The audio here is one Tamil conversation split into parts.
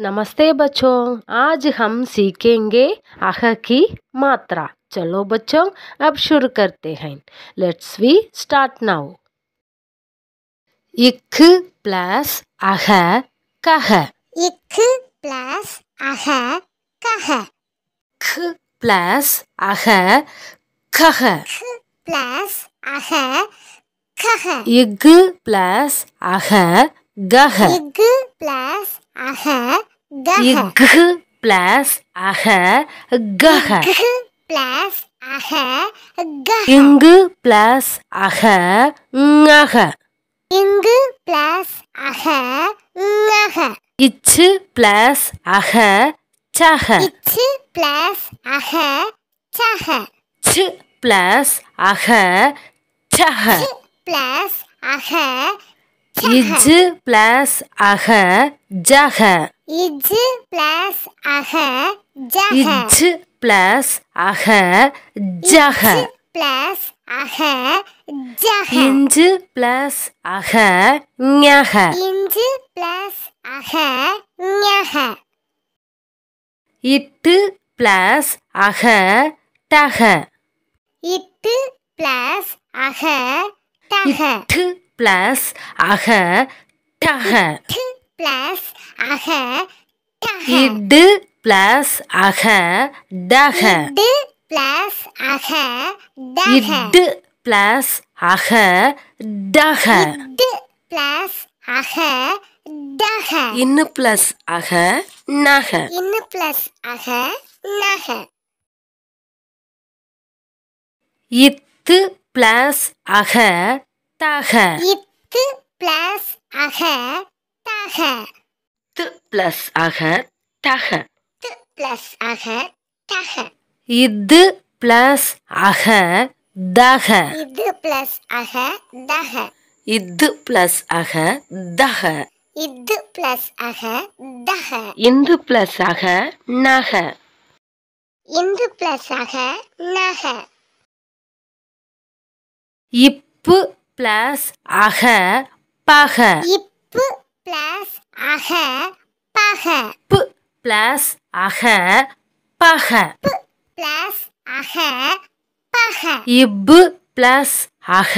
नमस्ते बच्चों आज हम सीखेंगे अह की मात्रा चलो बच्चों अब शुरू करते हैं लेट्स वी स्टार्ट नाउ इख प्लस अह कह इख प्लस अह कह ख प्लस अह कह प्लस अह कह इग प्लस अह गह इग प्लस अह गह इग प्लस अह गह इग प्लस अह गह इग प्लस अह गह इग प्लस अह गह इच प्लस अह चह इच प्लस अह चह च प्लस अह चह च प्लस अह இஜ் பிளஸ் அக ஜக இஜ் பிளஸ் அக ஜக இஜ் பிளஸ் அக ஜக பிளஸ் அக ஜக இஞ்ச் பிளஸ் அக ஞக இஞ்ச் பிளஸ் அக ஞக இட்டு பிளஸ் அக டக இட்டு பிளஸ் அக டக இட்டு பிளஸ் அக டக பிளஸ் அக இடு பிளஸ் அக டக பிளஸ் அக இடு பிளஸ் அக டக பிளஸ் அக டக இன்னு பிளஸ் அக நக இன்னு பிளஸ் அக நக இத்து பிளஸ் அக தக இத்து பிளஸ் அக தக து பிளஸ் அக தக து பிளஸ் அக தக இது பிளஸ் அக தக இது பிளஸ் அக தக இது பிளஸ் அக தக இது பிளஸ் அக தக இந்து பிளஸ் அக நக இந்து பிளஸ் அக நக இப்பு பிளஸ் அக பக இப்பு பிளஸ் அக பக பு பிளஸ் அக பக பு பிளஸ் அக பக இப்பு பிளஸ் அக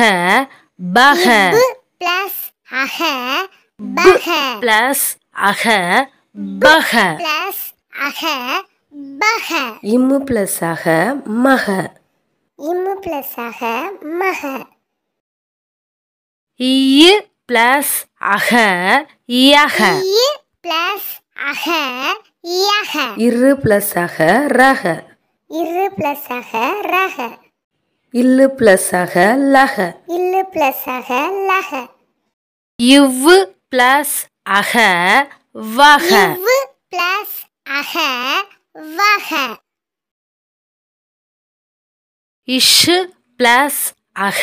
பக பிளஸ் அக பக பிளஸ் அக பக பிளஸ் அக பக இம்மு பிளஸ் அக மக இம்மு பிளஸ் அக மக இ பிளஸ் அக இயக பிளஸ் அக இயக இரு பிளஸ் அக ரக இரு பிளஸ் அக ரக இல்லு பிளஸ் அக லக இல்லு பிளஸ் அக லக இவ்வு பிளஸ் அக வக இவ்வு பிளஸ் அக வக இஷு பிளஸ் அக